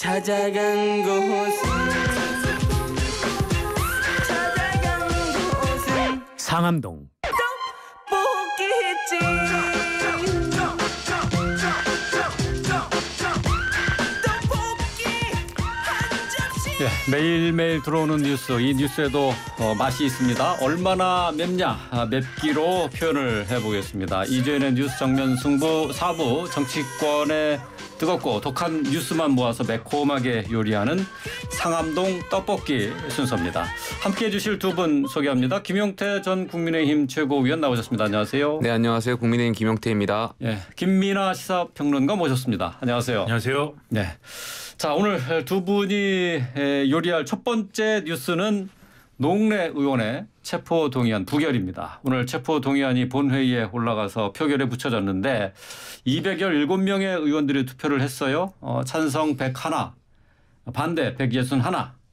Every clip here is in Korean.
찾아간 곳은 찾아간 곳은 상암동 떡볶이집 매일매일 들어오는 뉴스, 이 뉴스에도 어, 맛이 있습니다. 얼마나 맵냐, 아, 맵기로 표현을 해보겠습니다. 이재현의 뉴스 정면 승부 4부 정치권의 뜨겁고 독한 뉴스만 모아서 매콤하게 요리하는 상암동 떡볶이 순서입니다. 함께 해주실 두 분 소개합니다. 김용태 전 국민의힘 최고위원 나오셨습니다. 안녕하세요. 네, 안녕하세요. 국민의힘 김용태입니다. 예, 김민아 시사평론가 모셨습니다. 안녕하세요. 안녕하세요. 네. 자 오늘 두 분이 요리할 첫 번째 뉴스는 농래 의원의 체포 동의안 부결입니다. 오늘 체포 동의안이 본회의에 올라가서 표결에 붙여졌는데 217명의 의원들이 투표를 했어요. 어, 찬성 101, 반대 161,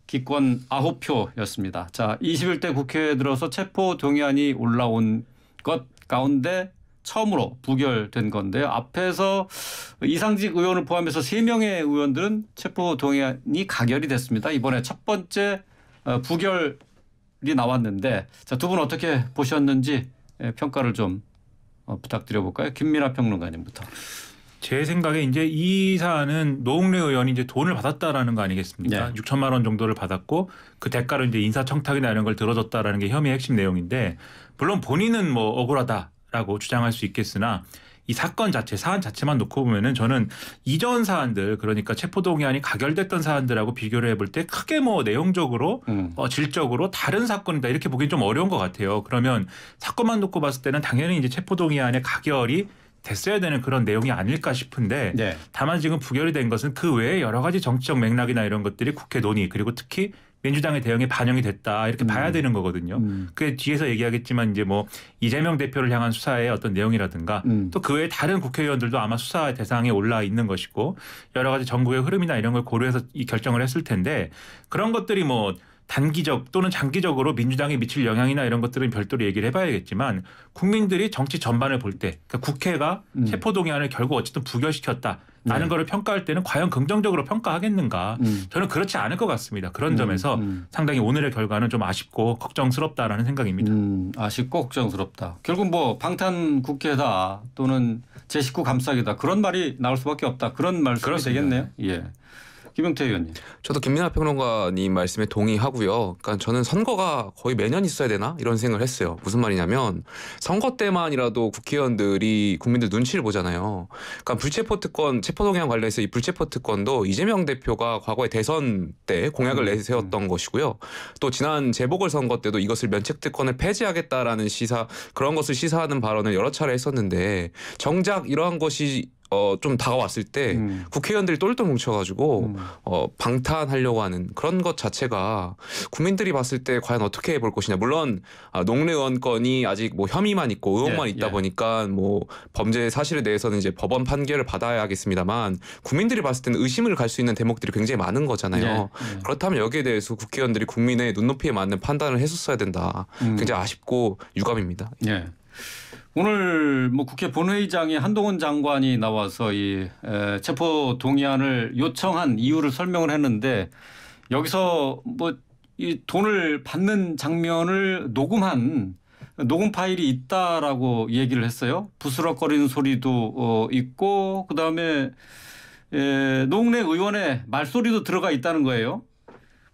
기권 9표였습니다. 자, 21대 국회에 들어서 체포 동의안이 올라온 것 가운데 처음으로 부결된 건데요. 앞에서 이상직 의원을 포함해서 세명의 의원들은 체포동의안이 가결이 됐습니다. 이번에 첫 번째 어, 부결이 나왔는데 자두 분 어떻게 보셨는지 예, 평가를 좀 어, 부탁드려볼까요? 김민아 평론가님부터. 제 생각에 이제 이 사안은 노웅래 의원이 이제 돈을 받았다라는 거 아니겠습니까? 네. 6천만 원 정도를 받았고 그 대가로 이제 인사청탁이나 이런 걸 들어줬다라는 게혐의 핵심 내용인데 물론 본인은 뭐 억울하다 라고 주장할 수 있겠으나 이 사건 자체 사안 자체만 놓고 보면은 저는 이전 사안들 그러니까 체포동의안이 가결됐던 사안들하고 비교를 해볼 때 크게 뭐 내용적으로 음. 어, 질적으로 다른 사건이다 이렇게 보기 좀 어려운 것 같아요 그러면 사건만 놓고 봤을 때는 당연히 이제 체포동의안의 가결이 됐어야 되는 그런 내용이 아닐까 싶은데 네. 다만 지금 부결이 된 것은 그 외에 여러 가지 정치적 맥락이나 이런 것들이 국회 논의 그리고 특히 민주당의 대응에 반영이 됐다 이렇게 음. 봐야 되는 거거든요. 음. 그게 뒤에서 얘기하겠지만 이제 뭐 이재명 대표를 향한 수사의 어떤 내용이라든가 음. 또그 외에 다른 국회의원들도 아마 수사 대상에 올라 있는 것이고 여러 가지 정부의 흐름이나 이런 걸 고려해서 이 결정을 했을 텐데 그런 것들이 뭐 단기적 또는 장기적으로 민주당에 미칠 영향이나 이런 것들은 별도로 얘기를 해봐야겠지만 국민들이 정치 전반을 볼때 그러니까 국회가 음. 체포동의안을 결국 어쨌든 부결시켰다. 라는 네. 거를 평가할 때는 과연 긍정적으로 평가하겠는가 음. 저는 그렇지 않을 것 같습니다. 그런 음, 점에서 음. 상당히 오늘의 결과는 좀 아쉽고 걱정스럽다라는 생각입니다. 음, 아쉽고 걱정스럽다. 결국 뭐 방탄 국회다 또는 제 식구 감싸기다 그런 말이 나올 수밖에 없다. 그런 말씀이 그렇습니다. 되겠네요. 예. 김용태 의원님. 저도 김민하 평론가님 말씀에 동의하고요. 그러니까 저는 선거가 거의 매년 있어야 되나 이런 생각을 했어요. 무슨 말이냐면 선거 때만이라도 국회의원들이 국민들 눈치를 보잖아요. 그러니까 불체포 특권 체포동향 관련해서 이 불체포 특권도 이재명 대표가 과거에 대선 때 공약을 음. 내세웠던 음. 것이고요. 또 지난 재보궐선거 때도 이것을 면책 특권을 폐지하겠다라는 시사 그런 것을 시사하는 발언을 여러 차례 했었는데 정작 이러한 것이 어, 좀 다가왔을 때 음. 국회의원들이 똘똘 뭉쳐가지고 음. 어, 방탄하려고 하는 그런 것 자체가 국민들이 봤을 때 과연 어떻게 해볼 것이냐. 물론 아, 농래 의원권이 아직 뭐 혐의만 있고 의혹만 예, 있다 예. 보니까 뭐 범죄 사실에 대해서는 이제 법원 판결을 받아야 하겠습니다만 국민들이 봤을 때는 의심을 갈 수 있는 대목들이 굉장히 많은 거잖아요. 예, 예, 그렇다면 여기에 대해서 국회의원들이 국민의 눈높이에 맞는 판단을 했었어야 된다. 음. 굉장히 아쉽고 유감입니다. 예. 오늘 뭐 국회 본회의장이 한동훈 장관이 나와서 이 체포 동의안을 요청한 이유를 설명을 했는데 여기서 뭐 이 돈을 받는 장면을 녹음한 녹음 파일이 있다라고 얘기를 했어요. 부스럭거리는 소리도 어, 있고 그다음에 에, 노웅 의원의 말소리도 들어가 있다는 거예요.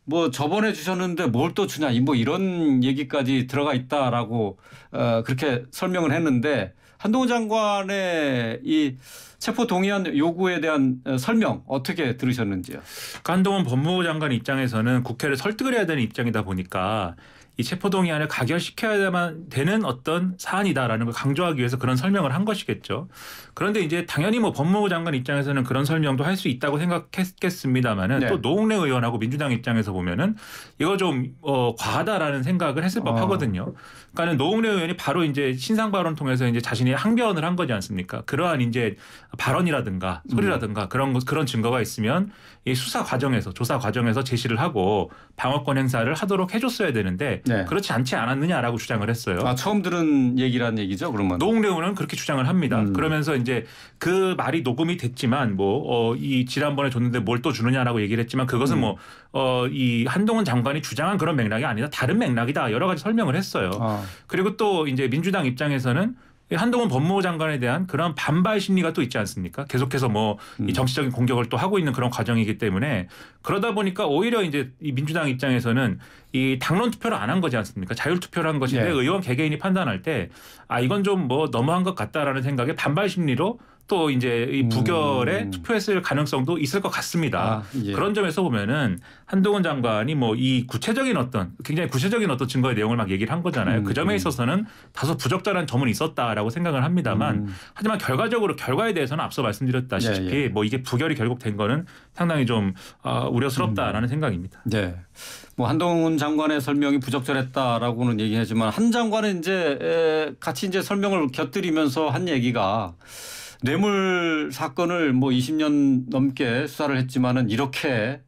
뭐 저번에 주셨는데 뭘 또 주냐 뭐 이런 얘기까지 들어가 있다라고 어, 그렇게 설명을 했는데 한동훈 장관의 이 체포 동의안 요구에 대한 어, 설명 어떻게 들으셨는지요? 그러니까 한동훈 법무부 장관 입장에서는 국회를 설득을 해야 되는 입장이다 보니까 이 체포동의안을 가결시켜야만 되는 어떤 사안이다라는 걸 강조하기 위해서 그런 설명을 한 것이겠죠. 그런데 이제 당연히 뭐 법무부 장관 입장에서는 그런 설명도 할 수 있다고 생각했겠습니다만은 네. 또 노웅래 의원하고 민주당 입장에서 보면은 이거 좀 어, 과하다라는 생각을 했을 아. 법하거든요. 그러니까는 노웅래 의원이 바로 이제 신상 발언 통해서 이제 자신이 항변을 한 거지 않습니까? 그러한 이제 발언이라든가 소리라든가 음. 그런 그런 증거가 있으면 이 수사 과정에서 조사 과정에서 제시를 하고 방어권 행사를 하도록 해줬어야 되는데 네. 그렇지 않지 않았느냐라고 주장을 했어요. 아, 처음 들은 얘기라는 얘기죠, 그러면. 노웅래 의원 그렇게 주장을 합니다. 음. 그러면서 이제 그 말이 녹음이 됐지만 뭐이 어, 지난번에 줬는데 뭘 또 주느냐라고 얘기를 했지만 그것은 음. 뭐이 어, 한동훈 장관이 주장한 그런 맥락이 아니다. 다른 맥락이다. 여러 가지 설명을 했어요. 아. 그리고 또 이제 민주당 입장에서는 한동훈 법무부 장관에 대한 그런 반발 심리가 또 있지 않습니까? 계속해서 뭐 음. 정치적인 공격을 또 하고 있는 그런 과정이기 때문에 그러다 보니까 오히려 이제 이 민주당 입장에서는 이 당론 투표를 안 한 거지 않습니까? 자율 투표를 한 것인데 네. 의원 개개인이 판단할 때 아 이건 좀 뭐 너무한 것 같다라는 생각에 반발 심리로 또 이제 이 음. 부결에 음. 투표했을 가능성도 있을 것 같습니다. 아, 예. 그런 점에서 보면은 한동훈 장관이 뭐 이 구체적인 어떤 굉장히 구체적인 어떤 증거의 내용을 막 얘기를 한 거잖아요. 음, 그 점에 음. 있어서는 다소 부적절한 점은 있었다라고 생각을 합니다만 음. 하지만 결과적으로 결과에 대해서는 앞서 말씀드렸다시피 예, 예. 뭐 이게 부결이 결국 된 거는 상당히 좀 어, 우려스럽다라는 음. 생각입니다. 네. 뭐 한동훈 장관의 설명이 부적절했다라고는 얘기하지만 한 장관은 이제 같이 이제 설명을 곁들이면서 한 얘기가 뇌물 사건을 뭐 20년 넘게 수사를 했지만은 이렇게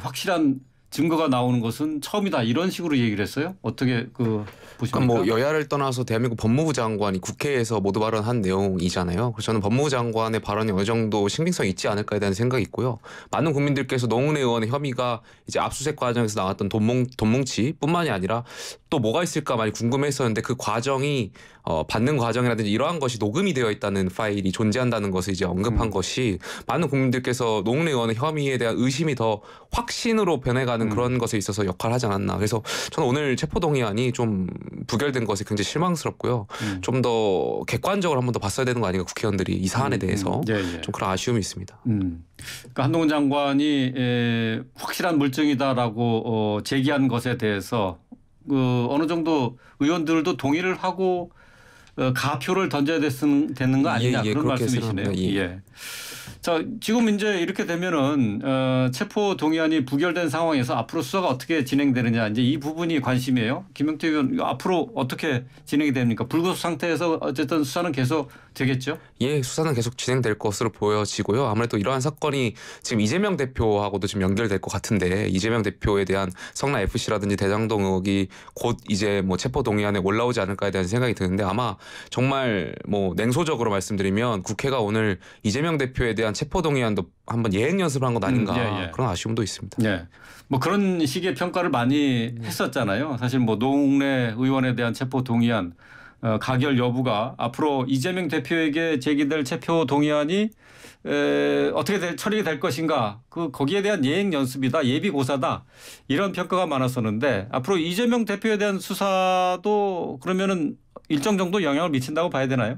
확실한 증거가 나오는 것은 처음이다 이런 식으로 얘기를 했어요. 어떻게 그 보십니까? 뭐 여야를 떠나서 대한민국 법무부 장관이 국회에서 모두 발언한 내용이잖아요. 그래서 저는 법무부 장관의 발언이 어느 정도 신빙성이 있지 않을까에 대한 생각이 있고요. 많은 국민들께서 노웅래 의원의 혐의가 이제 압수수색 과정에서 나왔던 돈뭉치뿐만이 아니라 또 뭐가 있을까 많이 궁금했었는데 그 과정이 어, 받는 과정이라든지 이러한 것이 녹음이 되어 있다는 파일이 존재한다는 것을 이제 언급한 음. 것이 많은 국민들께서 노웅래 의원의 혐의에 대한 의심이 더 확신으로 변해가는 음. 그런 것에 있어서 역할을 하지 않았나. 그래서 저는 오늘 체포동의안이 좀 부결된 것이 굉장히 실망스럽고요. 음. 좀더 객관적으로 한 번 더 봤어야 되는 거 아닌가 국회의원들이 이 사안에 음, 음. 대해서 예, 예. 좀 그런 아쉬움이 있습니다. 음. 그러니까 한동훈 장관이 에, 확실한 물증이다라고 어, 제기한 것에 대해서 그 어느 정도 의원들도 동의를 하고 어, 가표를 던져야 됐는, 되는 거 아니냐 예, 예, 그런 말씀이시네요. 예. 예. 자, 지금 이제 이렇게 되면은 어, 체포 동의안이 부결된 상황에서 앞으로 수사가 어떻게 진행되느냐 이제 이 부분이 관심이에요. 김영태 의원 앞으로 어떻게 진행이 됩니까? 불구속 상태에서 어쨌든 수사는 계속 되겠죠? 예, 수사는 계속 진행될 것으로 보여지고요. 아무래도 이러한 사건이 지금 이재명 대표하고도 지금 연결될 것 같은데 이재명 대표에 대한 성남 FC라든지 대장동 의혹이 곧 이제 뭐 체포 동의안에 올라오지 않을까에 대한 생각이 드는데 아마 정말 뭐 냉소적으로 말씀드리면 국회가 오늘 이재명 대표에 대한 그동 체포동의안도 한번 예행 연습을 한 것 아닌가 음, 예, 예. 그런 아쉬움도 있습니다. 예. 뭐 그런 식의 평가를 많이 했었잖아요. 사실 뭐 노웅래 의원에 대한 체포동의안 어, 가결 여부가 앞으로 이재명 대표에게 제기될 체포동의안이 에, 어떻게 될, 처리될 것인가 그 거기에 대한 예행 연습이다 예비 고사다 이런 평가가 많았었는데 앞으로 이재명 대표에 대한 수사도 그러면은 일정 정도 영향을 미친다고 봐야 되나요?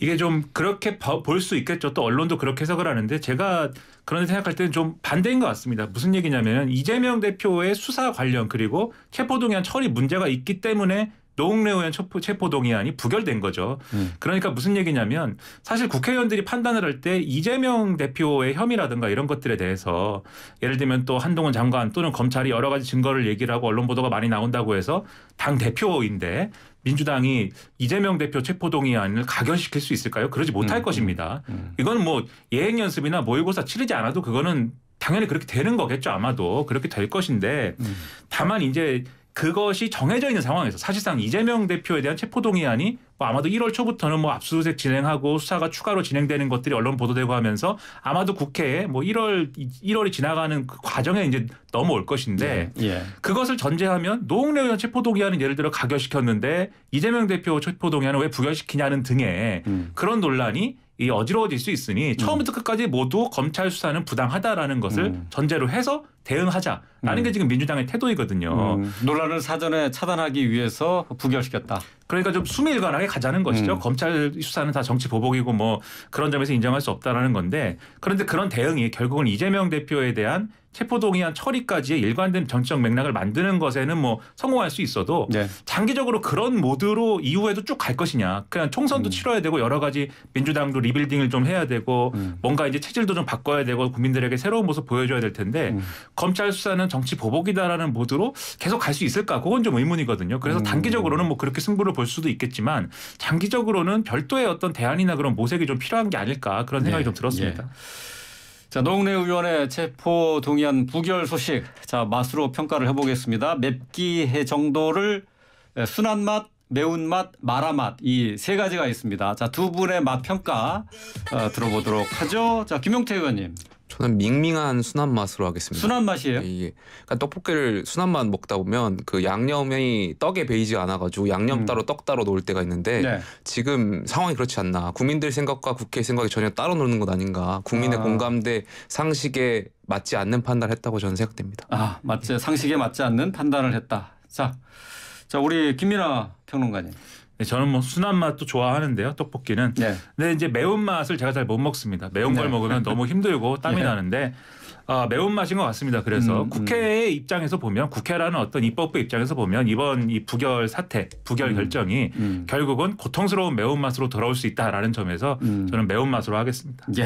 이게 좀 그렇게 볼 수 있겠죠. 또 언론도 그렇게 해석을 하는데 제가 그런 생각할 때는 좀 반대인 것 같습니다. 무슨 얘기냐면 이재명 대표의 수사 관련 그리고 체포동의안 처리 문제가 있기 때문에 노웅래 의원 체포동의안이 부결된 거죠. 음. 그러니까 무슨 얘기냐면 사실 국회의원들이 판단을 할 때 이재명 대표의 혐의라든가 이런 것들에 대해서 예를 들면 또 한동훈 장관 또는 검찰이 여러 가지 증거를 얘기를 하고 언론 보도가 많이 나온다고 해서 당 대표인데 민주당이 이재명 대표 체포동의안을 가결시킬 수 있을까요? 그러지 못할 음, 음, 것입니다. 음. 이건 뭐 예행 연습이나 모의고사 치르지 않아도 그거는 당연히 그렇게 되는 거겠죠. 아마도 그렇게 될 것인데 음. 다만 이제 그것이 정해져 있는 상황에서 사실상 이재명 대표에 대한 체포동의안이 뭐 아마도 1월 초부터는 뭐 압수수색 진행하고 수사가 추가로 진행되는 것들이 언론 보도되고 하면서 아마도 국회에 뭐 1월 1월이 지나가는 그 과정에 이제 넘어올 것인데 예. 예. 그것을 전제하면 노웅래 의원 체포동의안은 예를 들어 가결시켰는데 이재명 대표 체포동의안을왜 부결시키냐는 등의 음. 그런 논란이 이 어지러워질 수 있으니 음. 처음부터 끝까지 모두 검찰 수사는 부당하다라는 것을 음. 전제로 해서 대응하자라는 음. 게 지금 민주당의 태도이거든요. 음. 논란을 사전에 차단하기 위해서 부결시켰다. 그러니까 좀 수밀관하게 가자는 것이죠. 음. 검찰 수사는 다 정치 보복이고 뭐 그런 점에서 인정할 수 없다라는 건데 그런데 그런 대응이 결국은 이재명 대표에 대한 체포동의안 처리까지의 일관된 정치적 맥락을 만드는 것에는 뭐 성공할 수 있어도 네. 장기적으로 그런 모드로 이후에도 쭉 갈 것이냐 그냥 총선도 음. 치러야 되고 여러 가지 민주당도 리빌딩을 좀 해야 되고 음. 뭔가 이제 체질도 좀 바꿔야 되고 국민들에게 새로운 모습 보여줘야 될 텐데 음. 검찰 수사는 정치 보복이다라는 모드로 계속 갈 수 있을까 그건 좀 의문이거든요 그래서 음. 단기적으로는 뭐 그렇게 승부를 볼 수도 있겠지만 장기적으로는 별도의 어떤 대안이나 그런 모색이 좀 필요한 게 아닐까 그런 생각이 네. 좀 들었습니다. 예. 자, 노내래 의원의 체포 동의안 부결 소식. 자, 맛으로 평가를 해보겠습니다. 맵기 해 정도를 순한 맛, 매운맛, 마라맛 이 세 가지가 있습니다. 자, 두 분의 맛 평가 어, 들어보도록 하죠. 자, 김용태 의원님. 저는 밍밍한 순한 맛으로 하겠습니다. 순한 맛이에요? 예. 그러니까 떡볶이를 순한 맛 먹다 보면 그 양념이 떡에 베이지 않아가지고 양념 음. 따로 떡 따로 놓을 때가 있는데 네. 지금 상황이 그렇지 않나. 국민들 생각과 국회 생각이 전혀 따로 놓는것 아닌가. 국민의 아. 공감대 상식에 맞지 않는 판단을 했다고 저는 생각됩니다. 아, 맞지 상식에 맞지 않는 판단을 했다. 자, 자 우리 김민아 평론가님. 네, 저는 뭐 순한 맛도 좋아하는데요. 떡볶이는. 네. 근데 이제 매운 맛을 제가 잘 못 먹습니다. 매운 걸 네. 먹으면 너무 힘들고 땀이 예. 나는데 아, 매운맛인 것 같습니다. 그래서 음, 음, 국회의 입장에서 보면 국회라는 어떤 입법부 입장에서 보면 이번 이 부결 사태, 부결 음, 결정이 음. 결국은 고통스러운 매운맛으로 돌아올 수 있다라는 점에서 음. 저는 매운맛으로 하겠습니다. 예,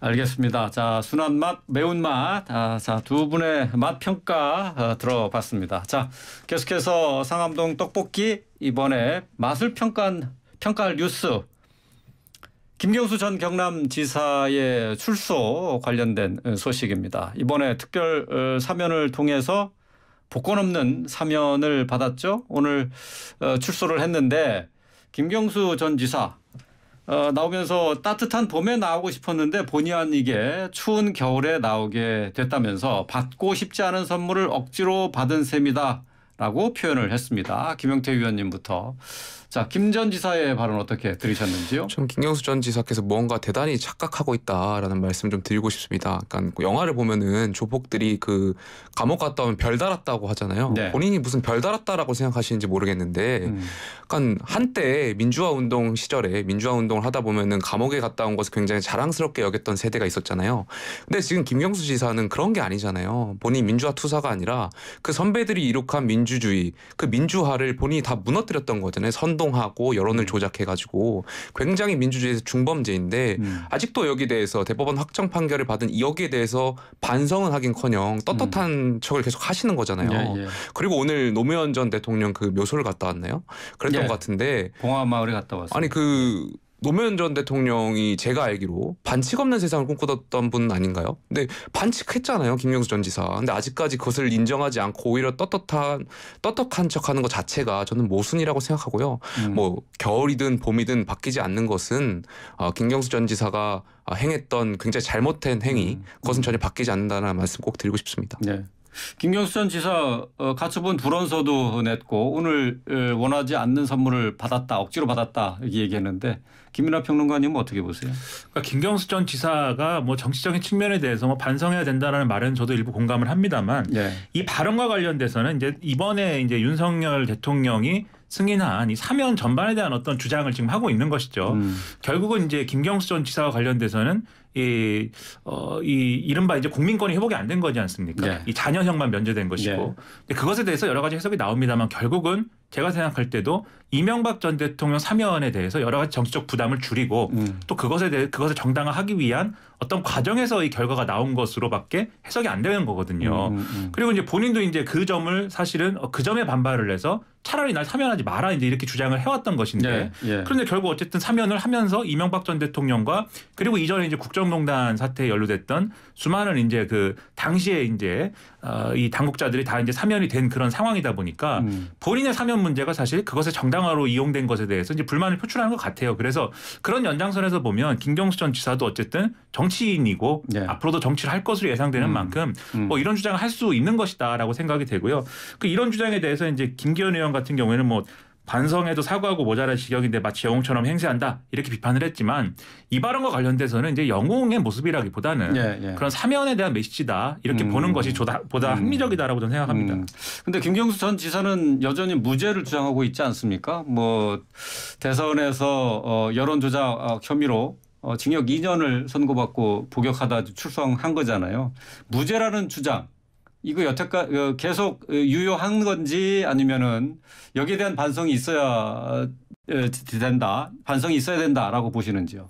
알겠습니다. 자, 순한 맛, 매운맛, 아, 자, 두 분의 맛 평가 어, 들어봤습니다. 자, 계속해서 상암동 떡볶이 이번에 맛을 평가한, 평가할 뉴스 김경수 전 경남지사의 출소 관련된 소식입니다. 이번에 특별 어, 사면을 통해서 복권 없는 사면을 받았죠. 오늘 어, 출소를 했는데 김경수 전 지사 어, 나오면서 따뜻한 봄에 나오고 싶었는데 본의 아니게 추운 겨울에 나오게 됐다면서 받고 싶지 않은 선물을 억지로 받은 셈이다라고 표현을 했습니다. 김영태 위원님부터 자, 김 전 지사의 발언 어떻게 들으셨는지요? 전 김경수 전 지사께서 뭔가 대단히 착각하고 있다라는 말씀 좀 드리고 싶습니다. 그러니까 영화를 보면은 조폭들이 그 감옥 갔다 오면 별 달았다고 하잖아요. 네. 본인이 무슨 별 달았다라고 생각하시는지 모르겠는데, 음. 그러니까 한때 민주화 운동 시절에 민주화 운동을 하다 보면은 감옥에 갔다 온 것을 굉장히 자랑스럽게 여겼던 세대가 있었잖아요. 근데 지금 김경수 지사는 그런 게 아니잖아요. 본인 민주화 투사가 아니라 그 선배들이 이룩한 민주주의, 그 민주화를 본인이 다 무너뜨렸던 거잖아요. 선 선동하고 여론을 음. 조작해가지고 굉장히 민주주의에서 중범죄인데 음. 아직도 여기 대해서 대법원 확정 판결을 받은 여기에 대해서 반성은 하긴커녕 떳떳한 음. 척을 계속 하시는 거잖아요. 예, 예. 그리고 오늘 노무현 전 대통령 그 묘소를 갔다 왔나요? 그랬던 예. 것 같은데 봉화 마을에 갔다 왔어요. 아니 그 노무현 전 대통령이 제가 알기로 반칙 없는 세상을 꿈꾸던 분 아닌가요? 근데 반칙했잖아요, 김명수 전 지사. 근데 아직까지 그것을 인정하지 않고 오히려 떳떳한 떳떳한 척하는 것 자체가 저는 모순이라고 생각하고요. 음. 뭐 겨울이든 봄이든 바뀌지 않는 것은 어, 김경수 전 지사가 어, 행했던 굉장히 잘못된 행위, 음. 그것은 전혀 바뀌지 않는다는 말씀 꼭 드리고 싶습니다. 네. 김경수 전 지사 어, 가처분 불원서도 냈고 오늘 원하지 않는 선물을 받았다 억지로 받았다 이렇게 얘기했는데 김민하 평론가님은 어떻게 보세요? 그러니까 김경수 전 지사가 뭐 정치적인 측면에 대해서 뭐 반성해야 된다라는 말은 저도 일부 공감을 합니다만 네. 이 발언과 관련돼서는 이제 이번에 이제 윤석열 대통령이 승인한 이 사면 전반에 대한 어떤 주장을 지금 하고 있는 것이죠. 음. 결국은 이제 김경수 전 지사와 관련돼서는 이, 어, 이 이른바 이제 국민권이 회복이 안 된 거지 않습니까? 네. 이 잔여형만 면제된 것이고 네. 그것에 대해서 여러 가지 해석이 나옵니다만 결국은 제가 생각할 때도 이명박 전 대통령 사면에 대해서 여러 가지 정치적 부담을 줄이고 음. 또 그것에 대해 그것을 정당화하기 위한 어떤 과정에서 이 결과가 나온 것으로밖에 해석이 안 되는 거거든요. 음, 음. 음. 그리고 이제 본인도 이제 그 점을 사실은 어, 그 점에 반발을 해서 차라리 날 사면하지 마라 이제 이렇게 주장을 해왔던 것인데 예, 예. 그런데 결국 어쨌든 사면을 하면서 이명박 전 대통령과 그리고 이전에 이제 국정농단 사태에 연루됐던 수많은 이제 그 당시에 이제 어, 이 당국자들이 다 이제 사면이 된 그런 상황이다 보니까 음. 본인의 사면 문제가 사실 그것의 정당화로 이용된 것에 대해서 이제 불만을 표출하는 것 같아요. 그래서 그런 연장선에서 보면 김경수 전 지사도 어쨌든 정 정치인이고 네. 앞으로도 정치를 할 것으로 예상되는 음. 만큼 뭐 음. 이런 주장을 할 수 있는 것이다라고 생각이 되고요. 그 이런 주장에 대해서 이제 김기현 의원 같은 경우에는 뭐 반성해도 사과하고 모자란 지경인데 마치 영웅처럼 행세한다 이렇게 비판을 했지만 이 발언과 관련돼서는 이제 영웅의 모습이라기보다는 예, 예. 그런 사면에 대한 메시지다 이렇게 음. 보는 것이 조다, 보다 음. 합리적이다라고 저는 생각합니다. 그런데 음. 김경수 전 지사는 여전히 무죄를 주장하고 있지 않습니까? 뭐 대선에서 어, 여론조작 어, 혐의로 어, 징역 2년을 선고받고 복역하다 출석한 거잖아요. 무죄라는 주장 이거 여태까지 어, 계속 유효한 건지 아니면은 여기에 대한 반성이 있어야 어, 된다, 반성이 있어야 된다라고 보시는지요?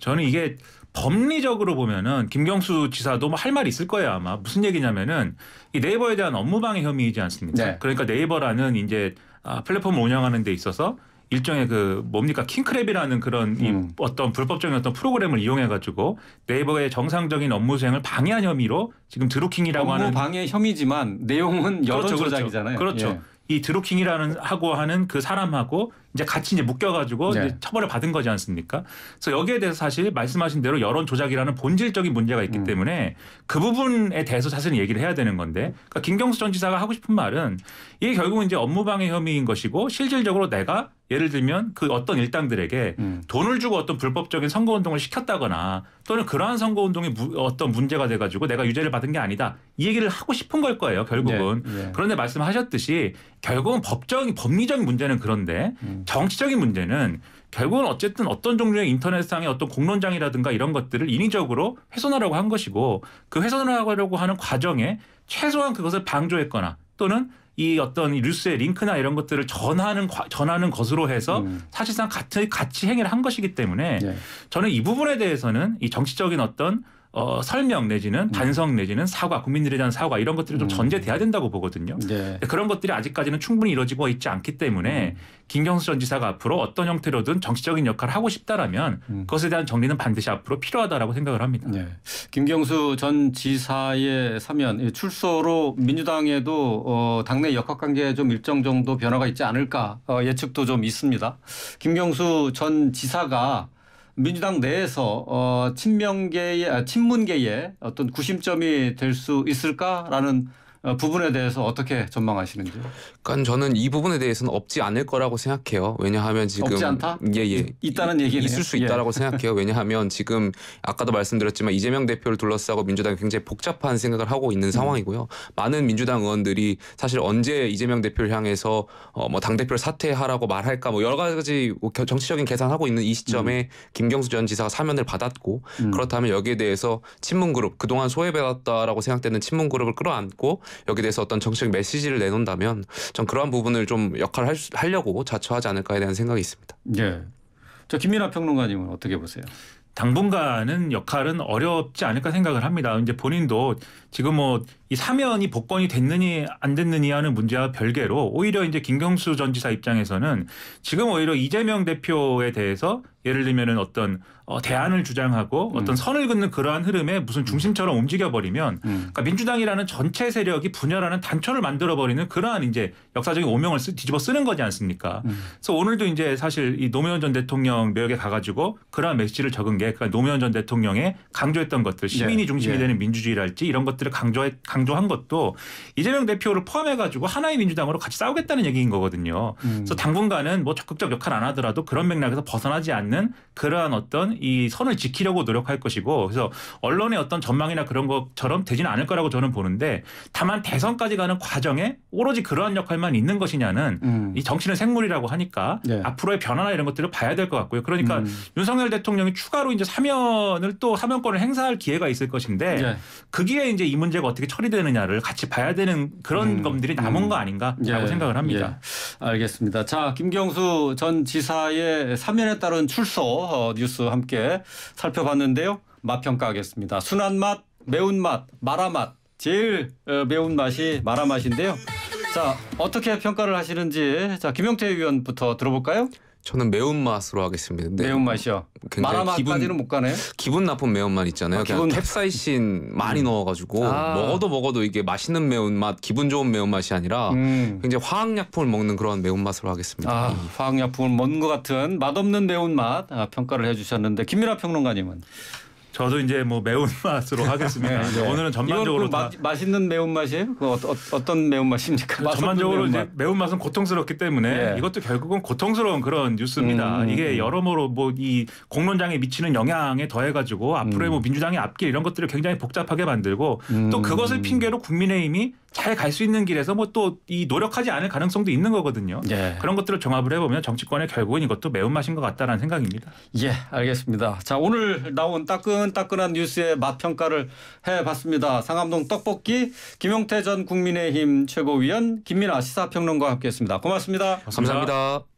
저는 이게 법리적으로 보면은 김경수 지사도 뭐할 말이 있을 거예요 아마 무슨 얘기냐면은 이 네이버에 대한 업무방해 혐의이지 않습니까? 네. 그러니까 네이버라는 이제 아, 플랫폼을 운영하는 데 있어서 일종의 그 뭡니까 킹크랩이라는 그런 음. 이 어떤 불법적인 어떤 프로그램을 이용해 가지고 네이버의 정상적인 업무 수행을 방해한 혐의로 지금 드루킹이라고 업무 하는 방해 혐의지만 내용은 여론 그렇죠, 그렇죠. 조작이잖아요. 그렇죠. 예. 이 드루킹이라는 하고 하는 그 사람하고 이제 같이 이제 묶여가지고 네. 이제 처벌을 받은 거지 않습니까? 그래서 여기에 대해서 사실 말씀하신 대로 여론 조작이라는 본질적인 문제가 있기 음. 때문에 그 부분에 대해서 사실은 얘기를 해야 되는 건데 그러니까 김경수 전 지사가 하고 싶은 말은 이게 결국은 이제 업무방해 혐의인 것이고 실질적으로 내가 예를 들면 그 어떤 일당들에게 음. 돈을 주고 어떤 불법적인 선거 운동을 시켰다거나 또는 그러한 선거 운동이 어떤 문제가 돼 가지고 내가 유죄를 받은 게 아니다. 이 얘기를 하고 싶은 걸 거예요, 결국은. 네. 네. 그런데 말씀하셨듯이 결국은 법적인 법리적인 문제는 그런데 음. 정치적인 문제는 결국은 어쨌든 어떤 종류의 인터넷상의 어떤 공론장이라든가 이런 것들을 인위적으로 훼손하려고 한 것이고 그 훼손하려고 하는 과정에 최소한 그것을 방조했거나 또는 이 어떤 뉴스의 링크나 이런 것들을 전하는 전하는 것으로 해서 음. 사실상 같은 같이 행위를 한 것이기 때문에 네. 저는 이 부분에 대해서는 이 정치적인 어떤 어, 설명 내지는 음. 반성 내지는 사과, 국민들에 대한 사과 이런 것들이 좀 음. 전제돼야 된다고 보거든요. 네. 그런 것들이 아직까지는 충분히 이루어지고 있지 않기 때문에 음. 김경수 전 지사가 앞으로 어떤 형태로든 정치적인 역할을 하고 싶다라면 그것에 대한 정리는 반드시 앞으로 필요하다라고 생각을 합니다. 네. 김경수 전 지사의 사면 출소로 민주당에도 어, 당내 역학관계에 좀 일정 정도 변화가 있지 않을까 어, 예측도 좀 있습니다. 김경수 전 지사가 민주당 내에서 어, 친명계의 아, 친문계의 어떤 구심점이 될 수 있을까라는 어, 부분에 대해서 어떻게 전망하시는지요? 약간 저는 이 부분에 대해서는 없지 않을 거라고 생각해요. 왜냐하면 지금 없지 않다? 예, 예. 있다는 얘기네 있을 수 예. 있다라고 예. 생각해요. 왜냐하면 지금 아까도 말씀드렸지만 이재명 대표를 둘러싸고 민주당이 굉장히 복잡한 생각을 하고 있는 음. 상황이고요. 음. 많은 민주당 의원들이 사실 언제 이재명 대표를 향해서 어뭐 당대표를 사퇴하라고 말할까 뭐 여러 가지 뭐 정치적인 계산하고 있는 이 시점에 음. 김경수 전 지사가 사면을 받았고 음. 그렇다면 여기에 대해서 친문 그룹 그동안 소외받았다라고 생각되는 친문 그룹을 끌어안고 여기에 대해서 어떤 정치적 메시지를 내놓는다면 전 그러한 부분을 좀 역할을 할, 려고 자처하지 않을까에 대한 생각이 있습니다. 예. 저 김민하 평론가님은 어떻게 보세요? 당분간은 역할은 어렵지 않을까 생각을 합니다. 이제 본인도 지금 뭐 이 사면이 복권이 됐느니 안 됐느니 하는 문제와 별개로 오히려 이제 김경수 전 지사 입장에서는 지금 오히려 이재명 대표에 대해서 예를 들면은 어떤 어, 대안을 주장하고 어떤 음. 선을 긋는 그러한 흐름에 무슨 중심처럼 음. 움직여 버리면 음. 그러니까 민주당이라는 전체 세력이 분열하는 단초를 만들어 버리는 그러한 이제 역사적인 오명을 쓰, 뒤집어 쓰는 거지 않습니까? 음. 그래서 오늘도 이제 사실 이 노무현 전 대통령 묘역에 가가지고 그러한 메시지를 적은 게 그러니까 노무현 전 대통령의 강조했던 것들 예. 시민이 중심이 예. 되는 민주주의랄지 이런 것들을 강조해 강조한 것도 이재명 대표를 포함해가지고 하나의 민주당으로 같이 싸우겠다는 얘기인 거거든요. 음. 그래서 당분간은 뭐 적극적 역할 안 하더라도 그런 맥락에서 벗어나지 않는 않는 그러한 어떤 이 선을 지키려고 노력할 것이고 그래서 언론의 어떤 전망이나 그런 것처럼 되지는 않을 거라고 저는 보는데 다만 대선까지 가는 과정에 오로지 그러한 역할만 있는 것이냐는 음. 이 정치는 생물이라고 하니까 네. 앞으로의 변화나 이런 것들을 봐야 될 것 같고요. 그러니까 음. 윤석열 대통령이 추가로 이제 사면을 또 사면권을 행사할 기회가 있을 것인데 네. 예. 그기에 이제 이 문제가 어떻게 처리되느냐를 같이 봐야 되는 그런 음. 것들이 남은 음. 거 아닌가라고 예. 생각을 합니다. 예. 알겠습니다. 자 김경수 전 지사의 사면에 따른 추 출소 어, 뉴스 함께 살펴봤는데요. 맛 평가하겠습니다. 순한 맛, 매운 맛, 마라맛. 제일 어, 매운 맛이 마라맛인데요. 자, 어떻게 평가를 하시는지 자, 김영태 위원부터 들어볼까요? 저는 매운맛으로 하겠습니다. 매운맛이요. 마라맛까지는 못 가네. 기분 나쁜 매운맛 있잖아요. 아, 그냥 캡사이신 많이 음. 넣어가지고 아. 먹어도 먹어도 이게 맛있는 매운맛, 기분 좋은 매운맛이 아니라 음. 굉장히 화학약품을 먹는 그런 매운맛으로 하겠습니다. 아, 화학약품을 먹는 것 같은 맛없는 매운맛 아, 평가를 해주셨는데 김민아 평론가님은? 저도 이제 뭐 매운 맛으로 하겠습니다. 네, 네. 오늘은 전반적으로 그 마, 맛있는 매운 맛이에요? 그 어, 어 어떤 매운 맛입니까? 전반적으로 매운맛. 이제 매운 맛은 고통스럽기 때문에 네. 이것도 결국은 고통스러운 그런 뉴스입니다. 음, 음 이게 음. 여러모로 뭐 이 공론장에 미치는 영향에 더해가지고 앞으로의 음. 뭐 민주당의 앞길 이런 것들을 굉장히 복잡하게 만들고 음. 또 그것을 핑계로 국민의힘이 잘갈수 있는 길에서 뭐 또 이 노력하지 않을 가능성도 있는 거거든요. 예. 그런 것들을 종합을 해보면 정치권의 결국은 이것도 매운맛인 것 같다라는 생각입니다. 예, 알겠습니다. 자, 오늘 나온 따끈따끈한 뉴스의 맛 평가를 해봤습니다. 상암동 떡볶이 김용태 전 국민의힘 최고위원 김민아 시사평론가와 함께했습니다. 고맙습니다 감사합니다. 감사합니다.